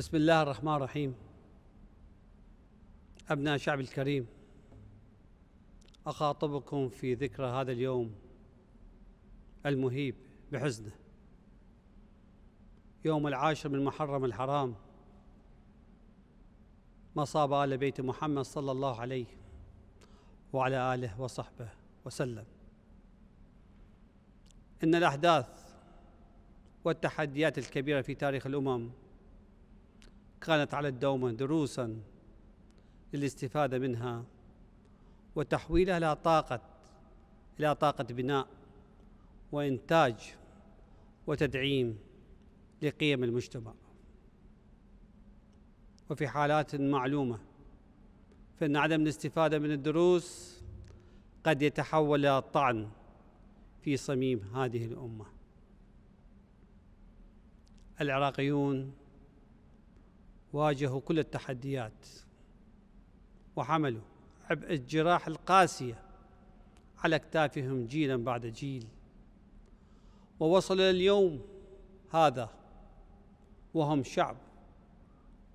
بسم الله الرحمن الرحيم أبناء شعب الكريم أخاطبكم في ذكرى هذا اليوم المهيب بحزنه يوم العاشر من محرم الحرام مصاب آل بيت محمد صلى الله عليه وعلى آله وصحبه وسلم إن الأحداث والتحديات الكبيرة في تاريخ الأمم كانت على الدومه دروسا للاستفادة منها وتحويلها إلى طاقة إلى طاقة بناء وإنتاج وتدعيم لقيم المجتمع وفي حالات معلومة فإن عدم الاستفادة من الدروس قد يتحول إلى طعن في صميم هذه الأمة العراقيون واجهوا كل التحديات وحملوا عبء الجراح القاسية على أكتافهم جيلا بعد جيل ووصل اليوم هذا وهم شعب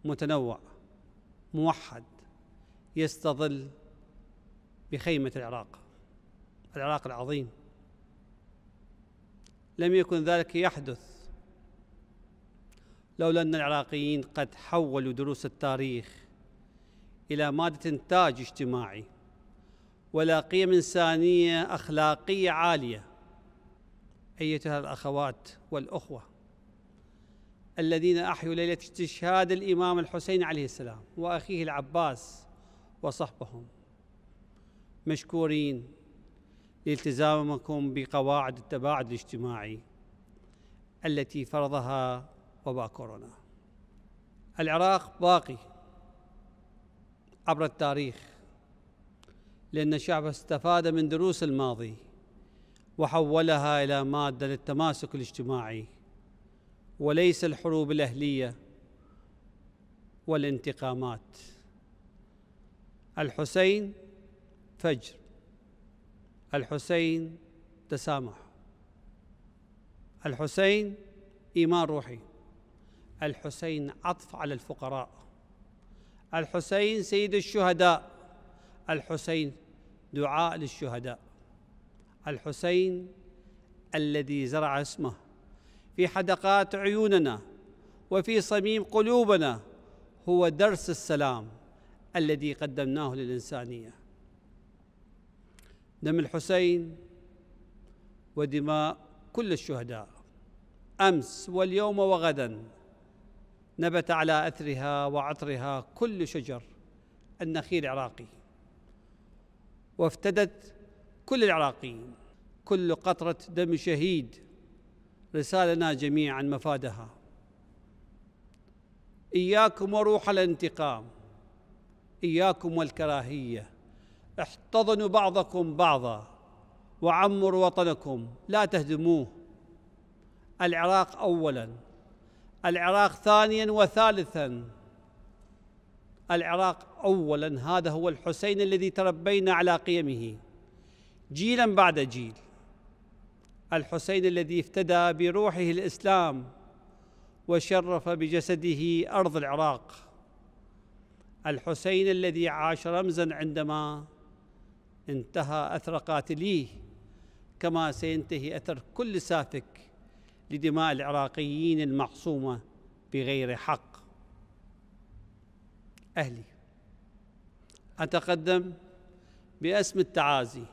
متنوع موحد يستظل بخيمة العراق العراق العظيم لم يكن ذلك يحدث لولا أن العراقيين قد حولوا دروس التاريخ إلى مادة إنتاج اجتماعي ولا قيم إنسانية أخلاقية عالية أيتها الأخوات والأخوة الذين أحيوا ليلة استشهاد الإمام الحسين عليه السلام وأخيه العباس وصحبهم مشكورين لالتزامكم بقواعد التباعد الاجتماعي التي فرضها وباء كورونا العراق باقي عبر التاريخ لأن الشعب استفاد من دروس الماضي وحولها إلى مادة للتماسك الاجتماعي وليس الحروب الأهلية والانتقامات الحسين فجر الحسين تسامح الحسين إيمان روحي الحسين عطف على الفقراء الحسين سيد الشهداء الحسين دعاء للشهداء الحسين الذي زرع اسمه في حدقات عيوننا وفي صميم قلوبنا هو درس السلام الذي قدمناه للإنسانية دم الحسين ودماء كل الشهداء أمس واليوم وغدا نبت على أثرها وعطرها كل شجر النخيل العراقي وافتدت كل العراقيين كل قطرة دم شهيد رسالنا جميعا مفادها إياكم وروح الانتقام إياكم والكراهية احتضنوا بعضكم بعضا وعمروا وطنكم لا تهدموه العراق أولاً العراق ثانيا وثالثا العراق اولا هذا هو الحسين الذي تربينا على قيمه جيلا بعد جيل الحسين الذي افتدى بروحه الاسلام وشرف بجسده ارض العراق الحسين الذي عاش رمزا عندما انتهى اثر قاتليه كما سينتهي اثر كل سافك لدماء العراقيين المعصومه بغير حق اهلي اتقدم باسم التعازي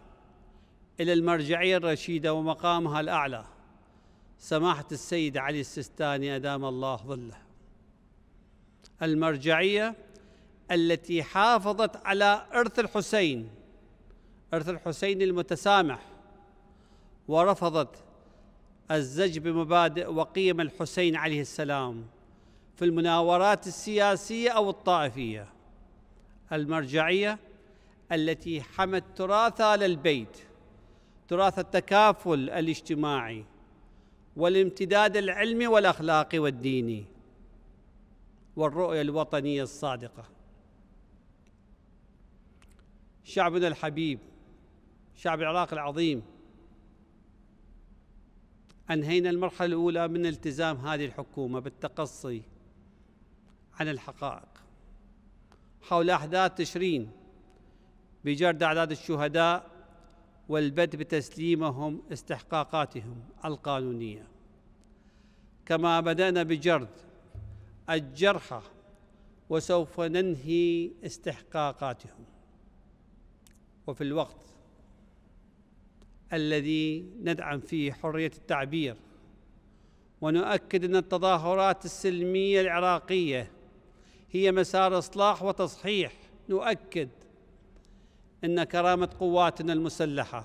الى المرجعيه الرشيده ومقامها الاعلى سماحه السيد علي السيستاني ادام الله ظله المرجعيه التي حافظت على ارث الحسين ارث الحسين المتسامح ورفضت الزج بمبادئ وقيم الحسين عليه السلام في المناورات السياسيه او الطائفيه المرجعيه التي حمت تراث تراثها البيت تراث التكافل الاجتماعي والامتداد العلمي والاخلاقي والديني والرؤيه الوطنيه الصادقه شعبنا الحبيب شعب العراق العظيم أنهينا المرحلة الأولى من التزام هذه الحكومة بالتقصي عن الحقائق حول أحداث تشرين بجرد أعداد الشهداء والبدء بتسليمهم استحقاقاتهم القانونية كما بدأنا بجرد الجرحى وسوف ننهي استحقاقاتهم وفي الوقت الذي ندعم فيه حرية التعبير ونؤكد أن التظاهرات السلمية العراقية هي مسار إصلاح وتصحيح نؤكد أن كرامة قواتنا المسلحة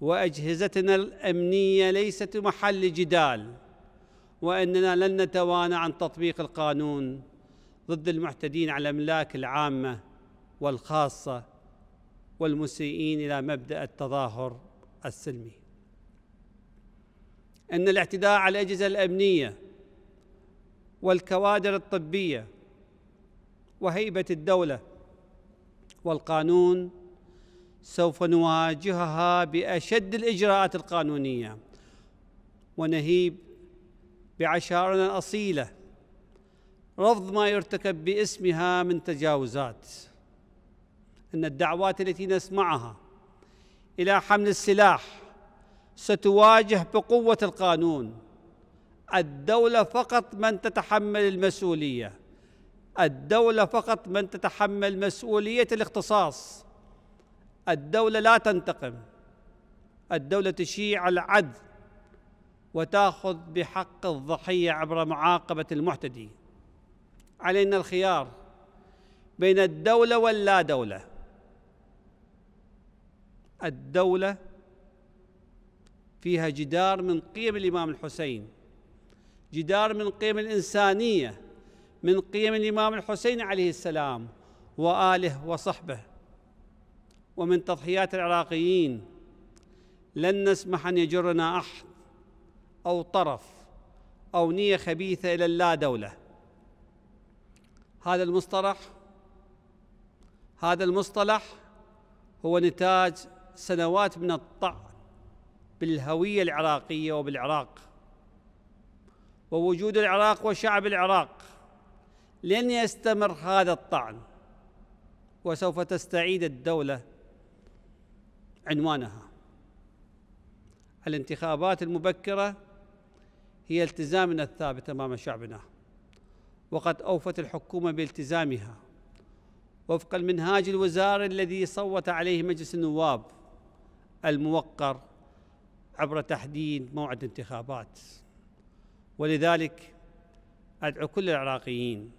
وأجهزتنا الأمنية ليست محل جدال وأننا لن نتوانى عن تطبيق القانون ضد المعتدين على الأملاك العامة والخاصة والمسيئين إلى مبدأ التظاهر السلمي ان الاعتداء على الاجهزه الامنيه والكوادر الطبيه وهيبه الدوله والقانون سوف نواجهها باشد الاجراءات القانونيه ونهيب بعشائرنا الاصيله رفض ما يرتكب باسمها من تجاوزات ان الدعوات التي نسمعها الى حمل السلاح ستواجه بقوه القانون الدوله فقط من تتحمل المسؤوليه الدوله فقط من تتحمل مسؤوليه الاختصاص الدوله لا تنتقم الدوله تشيع العدل وتاخذ بحق الضحيه عبر معاقبه المعتدي علينا الخيار بين الدوله واللا دوله الدولة فيها جدار من قيم الإمام الحسين جدار من قيم الإنسانية من قيم الإمام الحسين عليه السلام وآله وصحبه ومن تضحيات العراقيين لن نسمح أن يجرنا أحد أو طرف أو نية خبيثة إلى اللا دولة هذا المصطلح هذا المصطلح هو نتاج سنوات من الطعن بالهوية العراقية وبالعراق ووجود العراق وشعب العراق لن يستمر هذا الطعن وسوف تستعيد الدولة عنوانها الانتخابات المبكرة هي التزامنا الثابت أمام شعبنا وقد أوفت الحكومة بالتزامها وفق المنهاج الوزاري الذي صوت عليه مجلس النواب الموقر عبر تحديد موعد انتخابات ولذلك أدعو كل العراقيين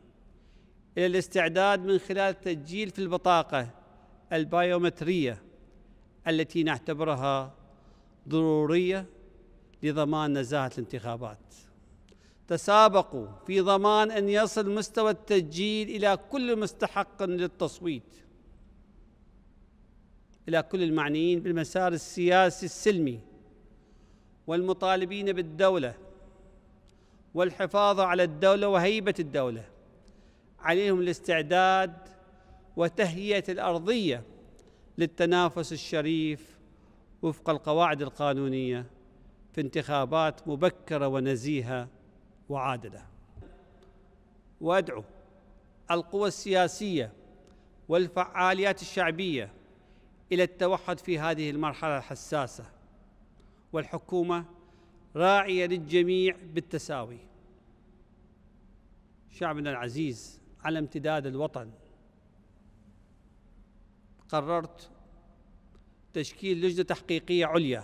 إلى الاستعداد من خلال التسجيل في البطاقة البيومترية التي نعتبرها ضرورية لضمان نزاهة الانتخابات تسابقوا في ضمان أن يصل مستوى التسجيل إلى كل مستحق للتصويت إلى كل المعنيين بالمسار السياسي السلمي والمطالبين بالدولة والحفاظ على الدولة وهيبة الدولة عليهم الاستعداد وتهيئة الأرضية للتنافس الشريف وفق القواعد القانونية في انتخابات مبكرة ونزيهة وعادلة وأدعو القوى السياسية والفعاليات الشعبية الى التوحد في هذه المرحله الحساسه والحكومه راعيه للجميع بالتساوي شعبنا العزيز على امتداد الوطن قررت تشكيل لجنه تحقيقيه عليا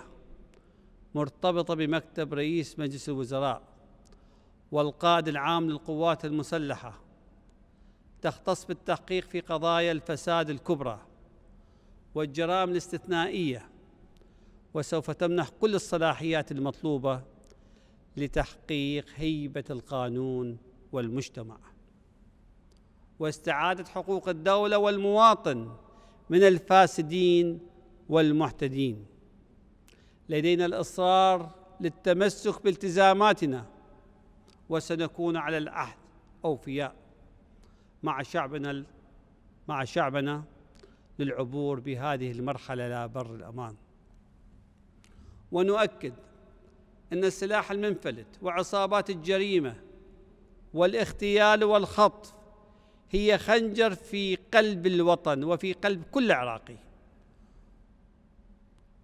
مرتبطه بمكتب رئيس مجلس الوزراء والقائد العام للقوات المسلحه تختص بالتحقيق في قضايا الفساد الكبرى والجرائم الاستثنائيه وسوف تمنح كل الصلاحيات المطلوبه لتحقيق هيبه القانون والمجتمع واستعاده حقوق الدوله والمواطن من الفاسدين والمعتدين لدينا الاصرار للتمسك بالتزاماتنا وسنكون على العهد اوفياء مع شعبنا مع شعبنا للعبور بهذه المرحلة إلى بر الأمان ونؤكد أن السلاح المنفلت وعصابات الجريمة والاغتيال والخطف هي خنجر في قلب الوطن وفي قلب كل عراقي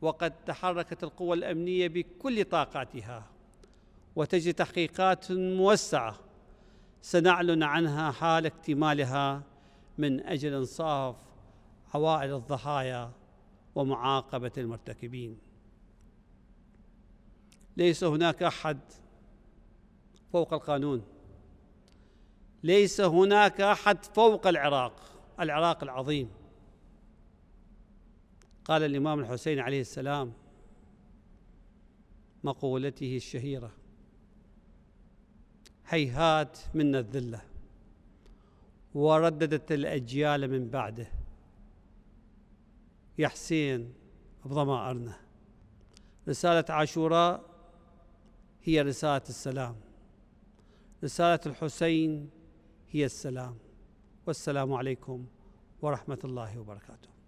وقد تحركت القوى الأمنية بكل طاقاتها وتجري تحقيقات موسعة سنعلن عنها حال اكتمالها من أجل إنصاف حوائل الضحايا ومعاقبة المرتكبين ليس هناك أحد فوق القانون ليس هناك أحد فوق العراق العراق العظيم قال الإمام الحسين عليه السلام مقولته الشهيرة هيهات منا الذلة ورددت الأجيال من بعده يا حسين بضمائرنا رسالة عاشوراء هي رسالة السلام رسالة الحسين هي السلام والسلام عليكم ورحمة الله وبركاته